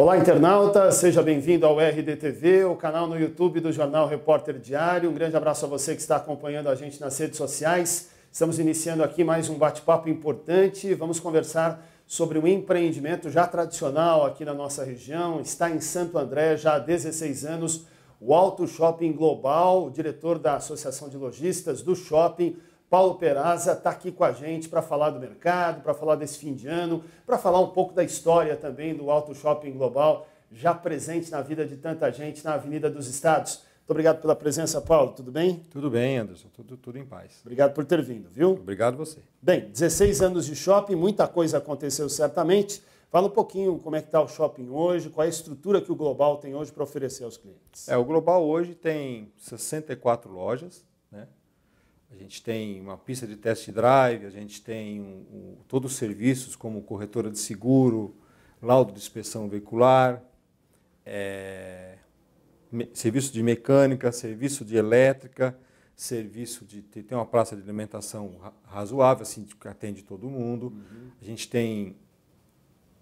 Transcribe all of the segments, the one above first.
Olá, internauta, seja bem-vindo ao RDTV, o canal no YouTube do Jornal Repórter Diário. Um grande abraço a você que está acompanhando a gente nas redes sociais. Estamos iniciando aqui mais um bate-papo importante. Vamos conversar sobre um empreendimento já tradicional aqui na nossa região. Está em Santo André já há 16 anos, o Auto Shopping Global, o diretor da Associação de Lojistas do Shopping, Paulo Peraza está aqui com a gente para falar do mercado, para falar desse fim de ano, para falar um pouco da história também do Auto Shopping Global, já presente na vida de tanta gente na Avenida dos Estados. Muito obrigado pela presença, Paulo. Tudo bem? Tudo bem, Anderson. Tudo, tudo em paz. Obrigado por ter vindo, viu? Obrigado você. Bem, 16 anos de shopping, muita coisa aconteceu certamente. Fala um pouquinho como é que está o shopping hoje, qual é a estrutura que o Global tem hoje para oferecer aos clientes. É, o Global hoje tem 64 lojas, a gente tem uma pista de test drive, a gente tem um, um, todos os serviços como corretora de seguro, laudo de inspeção veicular, é, me, serviço de mecânica, serviço de elétrica, serviço de tem uma praça de alimentação razoável, assim que atende todo mundo. Uhum. A gente tem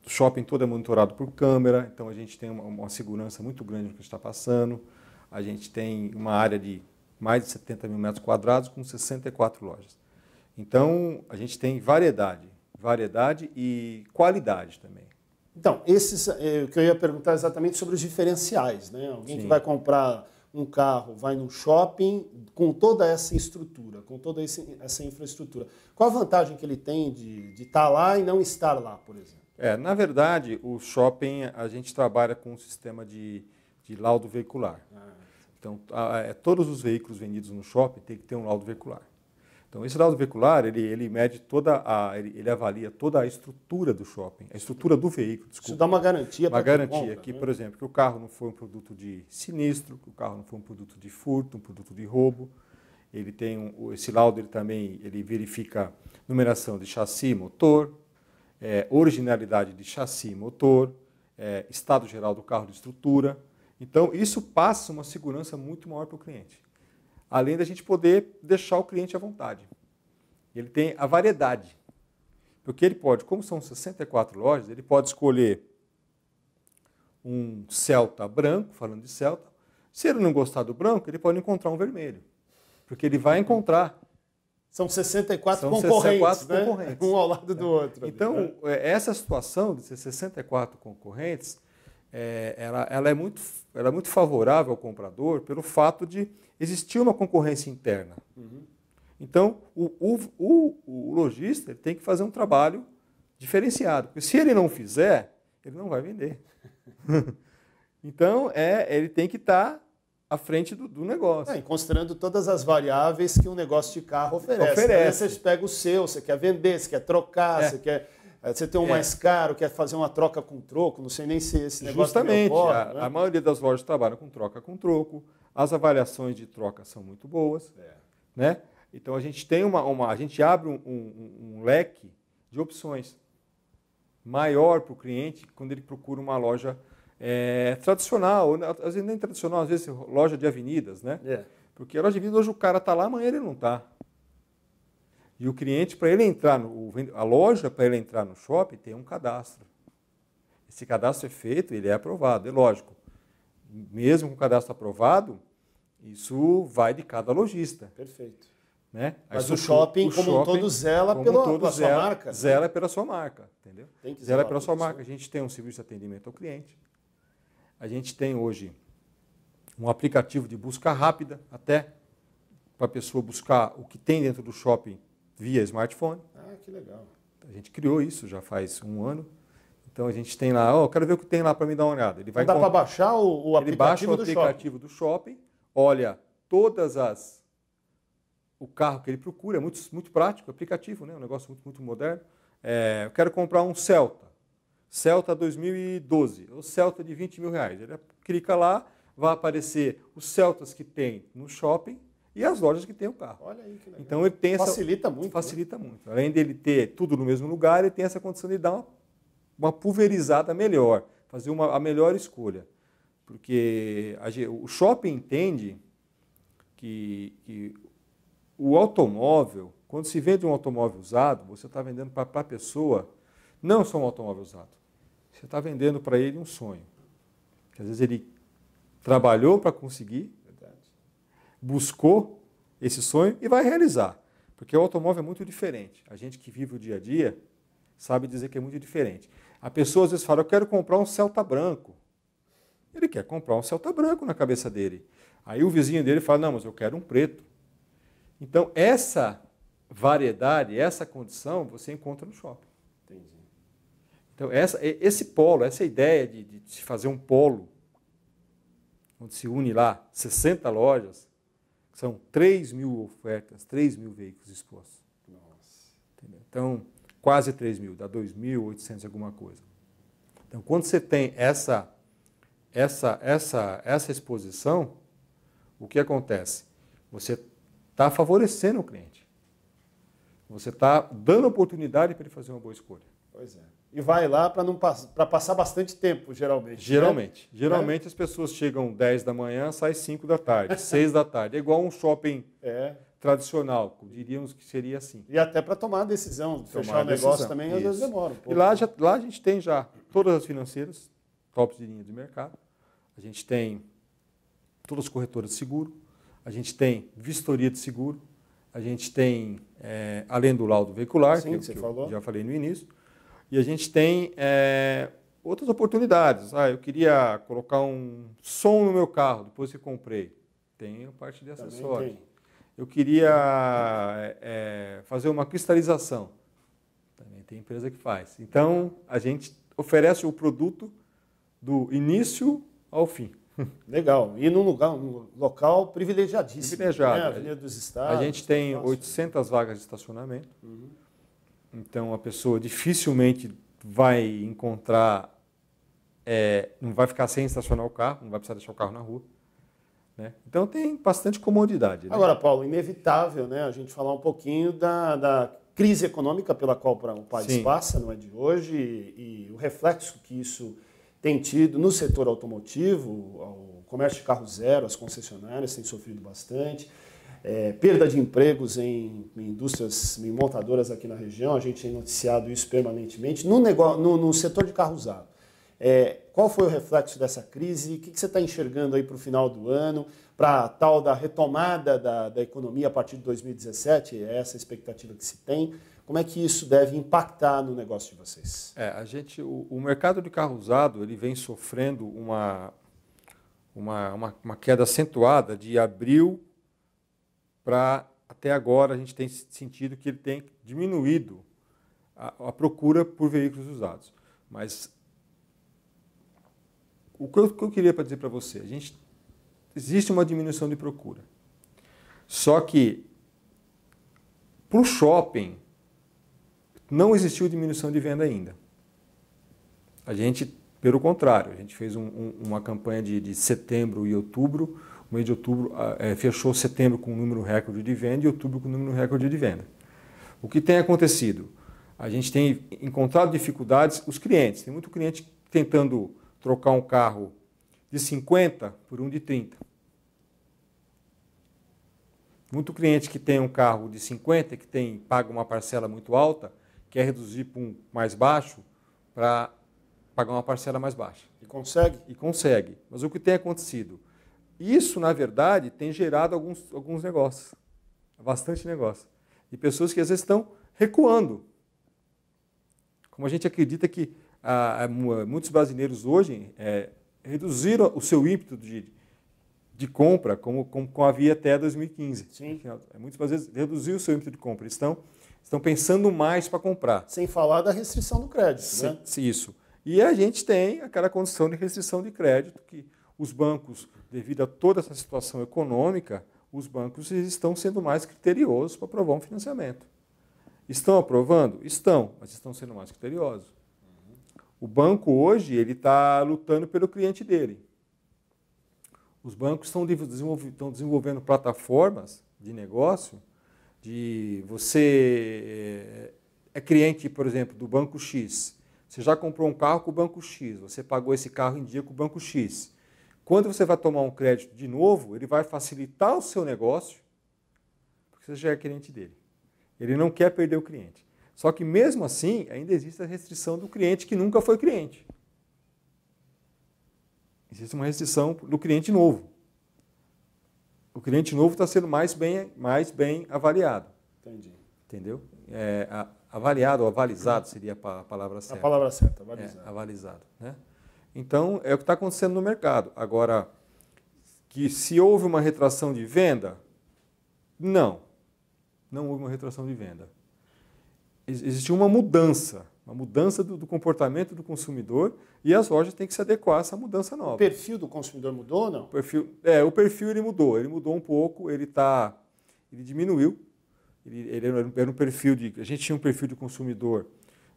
o shopping todo é monitorado por câmera, então a gente tem uma, uma segurança muito grande no que está passando. A gente tem uma área de mais de 70 mil metros quadrados, com 64 lojas. Então, a gente tem variedade, variedade e qualidade também. Então, esses, é, o que eu ia perguntar é exatamente sobre os diferenciais. Né? Alguém Sim. que vai comprar um carro, vai no shopping com toda essa estrutura, com toda essa infraestrutura. Qual a vantagem que ele tem de, de estar tá lá e não estar lá, por exemplo? É, na verdade, o shopping, a gente trabalha com um sistema de, de laudo veicular. Ah. Então, a, a, é, todos os veículos vendidos no shopping têm que ter um laudo veicular. Então, esse laudo veicular, ele, ele mede toda a... Ele, ele, avalia toda a estrutura do shopping, a estrutura do veículo, desculpa. Isso dá uma garantia para Uma garantia que, né? por exemplo, que o carro não foi um produto de sinistro, que o carro não foi um produto de furto, um produto de roubo. Ele tem um, esse laudo ele também ele verifica numeração de chassi e motor, é, originalidade de chassi e motor, é, estado geral do carro de estrutura, então, isso passa uma segurança muito maior para o cliente. Além da gente poder deixar o cliente à vontade. Ele tem a variedade. Porque ele pode, como são 64 lojas, ele pode escolher um Celta branco, falando de Celta. Se ele não gostar do branco, ele pode encontrar um vermelho. Porque ele vai encontrar. São 64 são concorrentes. 64 né? concorrentes. Um ao lado do outro. Então, né? é, essa situação de ser 64 concorrentes é, ela, ela, é muito, ela é muito favorável ao comprador pelo fato de existir uma concorrência interna. Uhum. Então, o, o, o, o lojista tem que fazer um trabalho diferenciado. Porque se ele não fizer, ele não vai vender. então, é, ele tem que estar tá à frente do, do negócio. É, considerando todas as variáveis que um negócio de carro oferece. oferece. Aí você pega o seu, você quer vender, você quer trocar, é. você quer é, você tem um é. mais caro, quer fazer uma troca com troco, não sei nem se esse negócio Justamente, ocorre, a, né? a, maioria das lojas trabalha com troca com troco, as avaliações de troca são muito boas, é. né? Então a gente tem uma, uma a gente abre um, um, um leque de opções maior para o cliente quando ele procura uma loja é, tradicional, às vezes nem tradicional, às vezes loja de avenidas, né? É. Porque a loja de avenidas hoje o cara está lá, amanhã ele não está. E o cliente, para ele entrar, no, a loja, para ele entrar no shopping, tem um cadastro. Esse cadastro é feito, ele é aprovado, é lógico. Mesmo com o cadastro aprovado, isso vai de cada lojista. Perfeito. Né? Mas o shopping, o como shopping, todo, zela como pela, todo pela zela, sua marca. Zela pela sua marca, entendeu? Tem que zela pela sua isso. marca. A gente tem um serviço de atendimento ao cliente. A gente tem hoje um aplicativo de busca rápida, até para a pessoa buscar o que tem dentro do shopping via smartphone. Ah, que legal. A gente criou isso já faz um ano. Então a gente tem lá, ó, oh, quero ver o que tem lá para me dar uma olhada. Ele vai Não dá para baixar o, o aplicativo Ele baixa o aplicativo do shopping. do shopping, olha todas as o carro que ele procura, é muito, muito prático, aplicativo, né? um negócio muito, muito moderno. É, eu quero comprar um Celta, Celta 2012, o Celta de 20 mil reais. Ele clica lá, vai aparecer os Celtas que tem no shopping e as lojas que têm o carro. Olha aí que legal. Então ele tem essa, facilita muito. Facilita né? muito. Além dele ter tudo no mesmo lugar, ele tem essa condição de dar uma, uma pulverizada melhor, fazer uma, a melhor escolha. Porque a, o shopping entende que, que o automóvel, quando se vende um automóvel usado, você está vendendo para a pessoa não só um automóvel usado. Você está vendendo para ele um sonho. Que às vezes ele trabalhou para conseguir, buscou esse sonho e vai realizar. Porque o automóvel é muito diferente. A gente que vive o dia a dia sabe dizer que é muito diferente. A pessoa às vezes fala: Eu quero comprar um Celta branco. Ele quer comprar um Celta branco na cabeça dele. Aí o vizinho dele fala: Não, mas eu quero um preto. Então, essa variedade, essa condição, você encontra no shopping. Entendi. Então, essa, esse polo, essa ideia de, de, fazer um polo, onde se une lá 60 lojas, são 3 mil ofertas, 3 mil veículos expostos. Nossa. Entendeu? Então, quase 3 mil, dá 2.800 alguma coisa. Então, quando você tem essa, essa, essa, essa exposição, o que acontece? Você está favorecendo o cliente. Você está dando oportunidade para ele fazer uma boa escolha. Pois é e vai lá para não para passar bastante tempo, geralmente. Né? Geralmente. Né? Geralmente é. as pessoas chegam 10 da manhã, saem 5 da tarde, 6 da tarde. É igual um shopping é. tradicional, diríamos que seria assim. E até para tomar a decisão, tomar fechar o negócio decisão. também, Isso. às vezes demora um pouco. E lá, já, lá a gente tem já todas as financeiras, tops de linha de mercado. A gente tem todas as corretoras de seguro, a gente tem vistoria de seguro, a gente tem, é, além do laudo veicular, Sim, que, é que eu falou. já falei no início, e a gente tem é, outras oportunidades. Ah, eu queria colocar um som no meu carro depois que comprei. Tem a parte de acessório Eu queria é, é, fazer uma cristalização. Também tem empresa que faz. Então, a gente oferece o produto do início ao fim. Legal. E num lugar, num local privilegiadíssimo. Né? Privilegiado. Né? A Avenida dos Estados. A gente tem 800 vagas de estacionamento. Uhum. Então a pessoa dificilmente vai encontrar, é, não vai ficar sem estacionar o carro, não vai precisar deixar o carro na rua. Né? Então tem bastante comodidade. Né? Agora, Paulo, inevitável né, a gente falar um pouquinho da, da crise econômica pela qual o país Sim. passa, não é de hoje, e, e, o reflexo que isso tem tido no setor automotivo, o comércio de carro zero, as concessionárias têm sofrido bastante é, perda de empregos em, em, indústrias, em montadoras aqui na região, a gente tem noticiado isso permanentemente. No, negócio, no, no setor de carro usado, é, qual foi o reflexo dessa crise? O que, que você está enxergando aí para o final do ano, para a tal da retomada da, da economia a partir de 2017? É essa a expectativa que se tem. Como é que isso deve impactar no negócio de vocês? É, a gente, o, o mercado de carro usado ele vem sofrendo uma, uma, uma, uma queda acentuada de abril para até agora a gente tem sentido que ele tem diminuído a, a procura por veículos usados. Mas o que eu, que eu queria para dizer para você, a gente existe uma diminuição de procura. Só que para o shopping não existiu diminuição de venda ainda. A gente, pelo contrário, a gente fez um, um, uma campanha de, de setembro e outubro o mês de outubro é, fechou setembro com um número recorde de venda e outubro com um número recorde de venda. O que tem acontecido? A gente tem encontrado dificuldades, os clientes. Tem muito cliente tentando trocar um carro de 50 por um de 30. Muito cliente que tem um carro de 50, que tem paga uma parcela muito alta, quer reduzir para um mais baixo para pagar uma parcela mais baixa. E consegue? E consegue. Mas o que tem acontecido? Isso, na verdade, tem gerado alguns, alguns negócios, bastante negócio. E pessoas que às vezes estão recuando. Como a gente acredita que ah, muitos brasileiros hoje é, reduziram o seu ímpeto de, de compra, como, como, como, havia até 2015. Sim. É, muitos brasileiros reduziram o seu ímpeto de compra. estão, estão pensando mais para comprar. Sem falar da restrição do crédito. Sim, né? Isso. E a gente tem aquela condição de restrição de crédito que os bancos, devido a toda essa situação econômica, os bancos estão sendo mais criteriosos para aprovar um financiamento. Estão aprovando? Estão, mas estão sendo mais criteriosos. O banco hoje ele está lutando pelo cliente dele. Os bancos estão desenvolvendo plataformas de negócio de você eh, é cliente, por exemplo, do banco X. Você já comprou um carro com o banco X, você pagou esse carro em dia com o banco X. Quando você vai tomar um crédito de novo, ele vai facilitar o seu negócio, porque você já é cliente dele. Ele não quer perder o cliente. Só que mesmo assim, ainda existe a restrição do cliente que nunca foi cliente. Existe uma restrição do cliente novo. O cliente novo está sendo mais bem, mais bem avaliado. Entendi. Entendeu? É, avaliado ou avalizado seria a palavra é certa. A palavra certa, avalizado. É, avalizado, né? Então, é o que está acontecendo no mercado. Agora, que se houve uma retração de venda, não. Não houve uma retração de venda. Existiu uma mudança, uma mudança do, do comportamento do consumidor e as lojas têm que se adequar a essa mudança nova. O perfil do consumidor mudou ou não? O perfil, é, o perfil ele mudou, ele mudou um pouco, ele tá, ele diminuiu. Ele, ele era um perfil de, a gente tinha um perfil de consumidor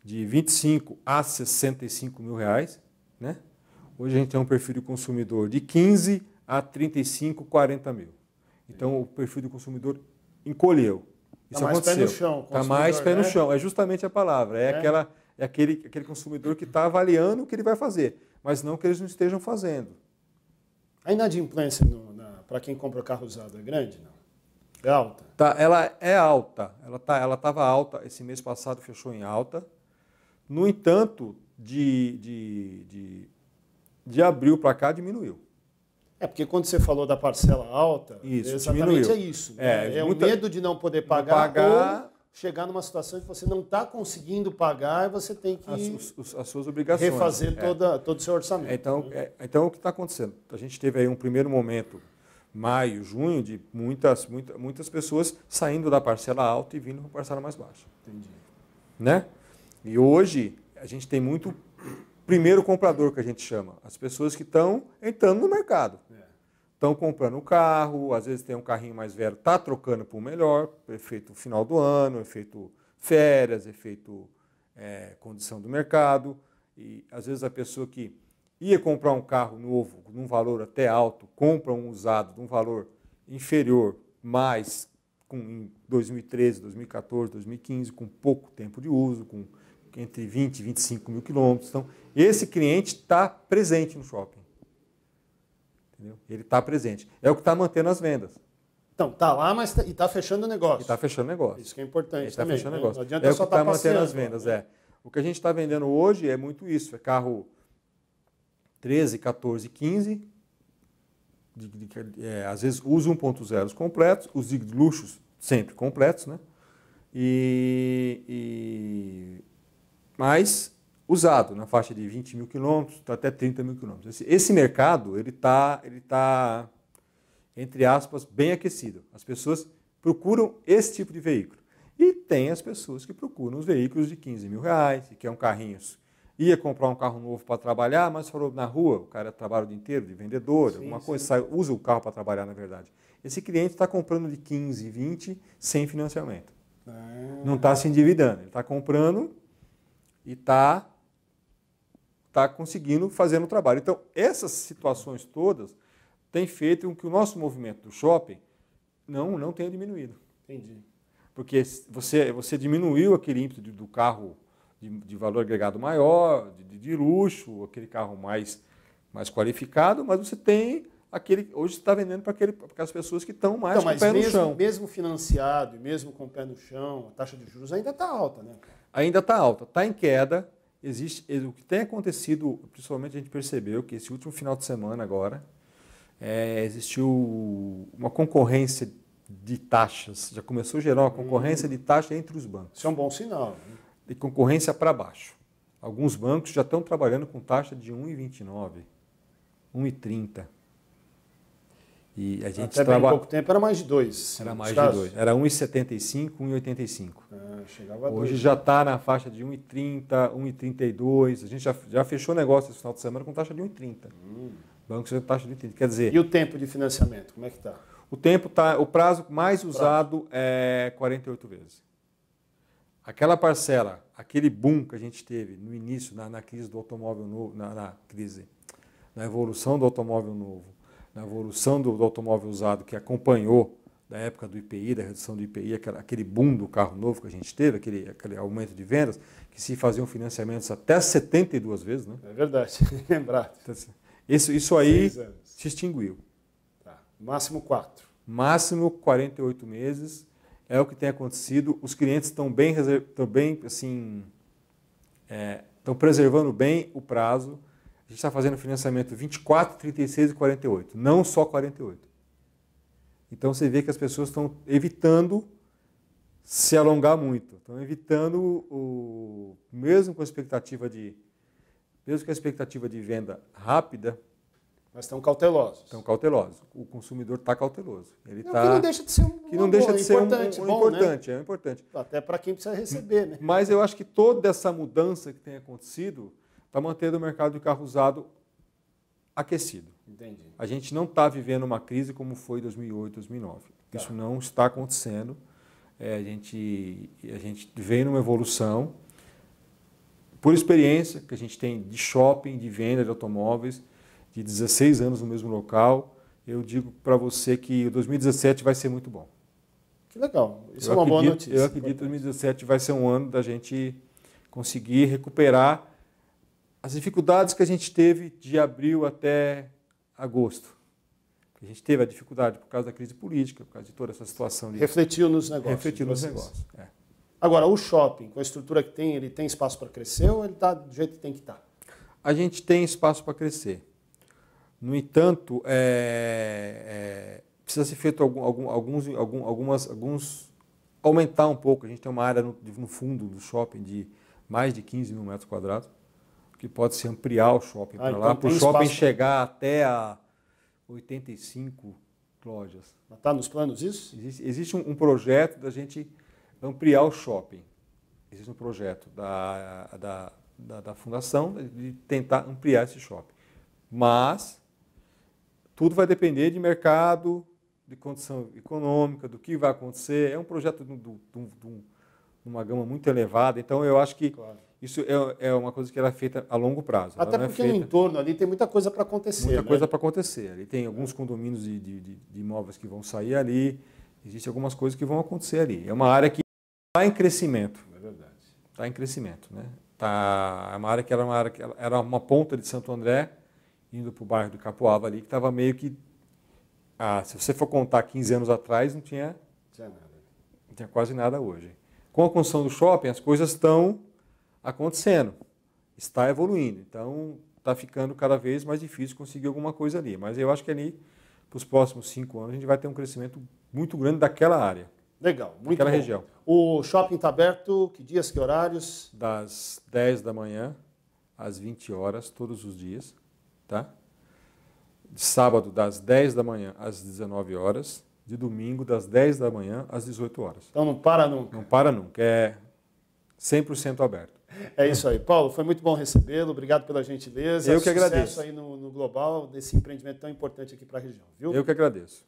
de 25 a 65 mil reais, né? Hoje a gente tem um perfil de consumidor de 15 a 35, 40 mil. Então o perfil do consumidor encolheu. Isso tá mais aconteceu. pé no chão. Está mais pé né? no chão. É justamente a palavra. É, é. Aquela, é aquele, aquele consumidor que está avaliando o que ele vai fazer, mas não que eles não estejam fazendo. A inadimplência para quem compra carro usado é grande, não? É alta? Tá, ela é alta. Ela tá, ela estava alta. Esse mês passado fechou em alta. No entanto, de, de, de de abril para cá diminuiu. É, porque quando você falou da parcela alta, isso, exatamente diminuiu. é isso. Né? É, é muita... o medo de não poder pagar, não pagar... ou chegar numa situação que você não está conseguindo pagar e você tem que as, as suas obrigações, refazer é. toda, todo o seu orçamento. Então, né? é, então o que está acontecendo? A gente teve aí um primeiro momento, maio, junho, de muitas, muita, muitas pessoas saindo da parcela alta e vindo para a parcela mais baixa. Entendi. Né? E hoje a gente tem muito primeiro comprador que a gente chama, as pessoas que estão entrando no mercado. Estão é. comprando o carro, às vezes tem um carrinho mais velho, está trocando por um melhor, efeito final do ano, efeito férias, efeito é, condição do mercado. E às vezes a pessoa que ia comprar um carro novo, num valor até alto, compra um usado de um valor inferior, mas com, em 2013, 2014, 2015, com pouco tempo de uso, com entre 20 e 25 mil quilômetros. Então, esse cliente está presente no shopping. Entendeu? Ele está presente. É o que está mantendo as vendas. Então, tá lá, mas tá, e tá fechando o negócio. E tá fechando o negócio. Isso que é importante. Está fechando o né? negócio. Não adianta é só estar tá, tá mantendo as vendas, né? é. O que a gente está vendendo hoje é muito isso. É carro 13, 14, 15. De, de, é, às vezes usa 1.0 completos, os de luxos sempre completos, né? E, e mas usado na faixa de 20 mil quilômetros até 30 mil quilômetros. Esse, esse, mercado ele está ele tá, entre aspas bem aquecido. As pessoas procuram esse tipo de veículo e tem as pessoas que procuram os veículos de 15 mil reais que é um carrinho ia comprar um carro novo para trabalhar, mas falou na rua, o cara trabalha o dia inteiro de vendedor, sim, alguma coisa, sai, usa o carro para trabalhar, na verdade. Esse cliente está comprando de 15, 20 sem financiamento. Ah. Não está se endividando, ele está comprando e está tá conseguindo fazer o trabalho. Então, essas situações todas têm feito com que o nosso movimento do shopping não, não tenha diminuído. Entendi. Porque você, você diminuiu aquele ímpeto do carro de, de, valor agregado maior, de, de, luxo, aquele carro mais, mais qualificado, mas você tem aquele. Hoje você está vendendo para as pessoas que estão mais então, com o pé mesmo, no chão. Mesmo financiado e mesmo com o pé no chão, a taxa de juros ainda está alta, né? ainda está alta, está em queda. Existe o que tem acontecido, principalmente a gente percebeu que esse último final de semana agora é, existiu uma concorrência de taxas, já começou a gerar uma concorrência hum. de taxa entre os bancos. Isso é um bom sinal. Né? De concorrência para baixo. Alguns bancos já estão trabalhando com taxa de 1,29, 1,30. E a gente Até traba... pouco tempo era mais de dois. Era mais de dois. Era 1,75, 1,85. Ah, chegava Hoje dois, já está né? na faixa de 1,30, 1,32. A gente já, já fechou negócio esse final de semana com taxa de 1,30. Hum. Banco com taxa de 1,30. Quer dizer. E o tempo de financiamento, como é que está? O tempo tá. O prazo mais usado prazo. é 48 vezes. Aquela parcela, aquele boom que a gente teve no início, na, na crise do automóvel novo, na, na crise, na evolução do automóvel novo na evolução do, do automóvel usado que acompanhou da época do IPI, da redução do IPI, aquele boom do carro novo que a gente teve, aquele, aquele aumento de vendas, que se faziam financiamentos até 72 vezes, né? É verdade, lembrar. Então, assim, isso, isso aí se extinguiu. Tá. Máximo 4. Máximo 48 meses é o que tem acontecido. Os clientes estão bem, estão bem assim, é, estão preservando bem o prazo a gente está fazendo financiamento 24, 36 e 48, não só 48. Então você vê que as pessoas estão evitando se alongar muito, estão evitando o mesmo com a expectativa de mesmo com a expectativa de venda rápida, mas estão cautelosos. Estão cautelosos. O consumidor está cauteloso. Ele não, tá... Que não deixa de ser um, que não deixa de ser é importante, um, um, um bom, importante, né? é importante. É Até para quem precisa receber, né? Mas eu acho que toda essa mudança que tem acontecido para manter o mercado de carro usado aquecido. Entendi. A gente não está vivendo uma crise como foi 2008, 2009. Tá. Isso não está acontecendo. É, a, gente, a gente vem numa evolução por experiência que a gente tem de shopping, de venda de automóveis, de 16 anos no mesmo local, eu digo para você que 2017 vai ser muito bom. Que legal, isso eu é uma acredito, boa notícia. Eu acredito que 2017 vai ser um ano da gente conseguir recuperar as dificuldades que a gente teve de abril até agosto. A gente teve a dificuldade por causa da crise política, por causa de toda essa situação. De... Refletiu nos negócios. Refletiu nos negócios. É. Agora, o shopping, com a estrutura que tem, ele tem espaço para crescer ou ele está do jeito que tem que estar? Tá? A gente tem espaço para crescer. No entanto, é, é, precisa ser feito algum, alguns, algum, algumas, alguns. aumentar um pouco. A gente tem uma área no, no fundo do shopping de mais de 15 mil metros quadrados que pode se ampliar o shopping ah, para então lá, para o shopping espaço... chegar até a 85 lojas. Está nos planos isso? Existe, existe um, um, projeto da gente ampliar o shopping. Existe um projeto da, da, da, da fundação de tentar ampliar esse shopping. Mas tudo vai depender de mercado, de condição econômica, do que vai acontecer. É um projeto de um uma gama muito elevada. Então, eu acho que claro. isso é, é, uma coisa que ela é feita a longo prazo. Até é porque é feita... no entorno ali tem muita coisa para acontecer. Muita né? coisa para acontecer. Ali tem alguns condomínios de, de, de, de imóveis que vão sair ali, existem algumas coisas que vão acontecer ali. É uma área que está em crescimento. É verdade. Está em crescimento, né? Tá, é uma área que era uma área que era uma ponta de Santo André indo para o bairro do Capoava ali que estava meio que ah, se você for contar 15 anos atrás não tinha, tinha nada. Não tinha quase nada hoje com a construção do shopping, as coisas estão acontecendo, está evoluindo. Então, está ficando cada vez mais difícil conseguir alguma coisa ali. Mas eu acho que ali, para os próximos cinco anos, a gente vai ter um crescimento muito grande daquela área. Legal, muito Daquela bom. região. O shopping está aberto, que dias, que horários? Das 10 da manhã às 20 horas, todos os dias, tá? de Sábado, das 10 da manhã às 19 horas de domingo, das 10 da manhã às 18 horas. Então não para nunca. Não para nunca. É 100% aberto. É isso aí. Paulo, foi muito bom recebê-lo. Obrigado pela gentileza. Eu que agradeço. Sucesso aí no, no global desse empreendimento tão importante aqui para a região, viu? Eu que agradeço.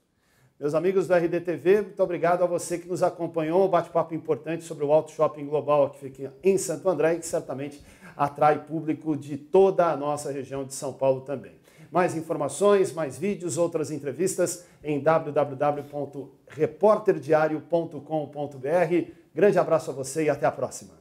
Meus amigos da RDTV, muito obrigado a você que nos acompanhou. Um bate-papo importante sobre o Auto Shopping Global que fica em Santo André e que certamente atrai público de toda a nossa região de São Paulo também. Mais informações, mais vídeos, outras entrevistas em www.reporterdiario.com.br. Grande abraço a você e até a próxima.